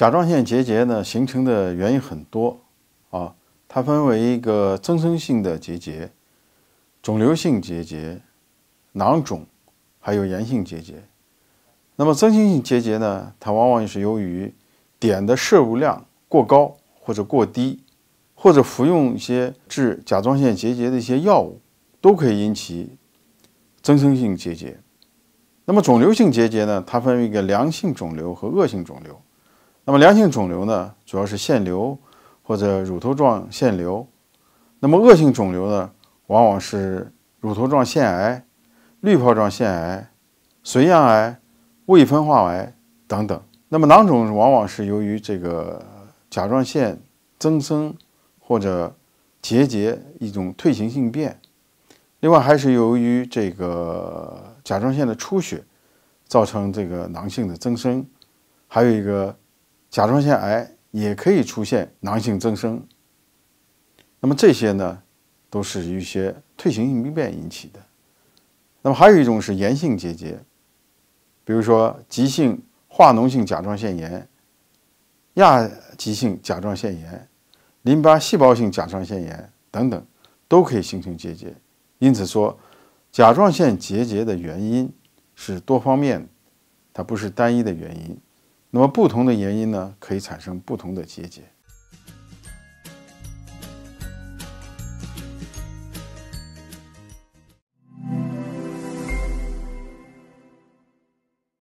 甲状腺结节呢，形成的原因很多啊，它分为一个增生性的结节、肿瘤性结节、囊肿，还有炎性结节。那么增生性结节呢，它往往是由于碘的摄入量过高或者过低，或者服用一些治甲状腺结节的一些药物，都可以引起增生性结节。那么肿瘤性结节呢，它分为一个良性肿瘤和恶性肿瘤。那么良性肿瘤呢，主要是腺瘤或者乳头状腺瘤；那么恶性肿瘤呢，往往是乳头状腺癌、滤泡状腺癌、髓样癌、未分化癌等等。那么囊肿往往是由于这个甲状腺增生或者结节一种退行性变，另外还是由于这个甲状腺的出血造成这个囊性的增生，还有一个。甲状腺癌也可以出现囊性增生，那么这些呢，都是一些退行性病变引起的。那么还有一种是炎性结节，比如说急性化脓性甲状腺炎、亚急性甲状腺炎、淋巴细胞性甲状腺炎等等，都可以形成结节。因此说，甲状腺结节的原因是多方面的，它不是单一的原因。那么不同的原因呢，可以产生不同的结节。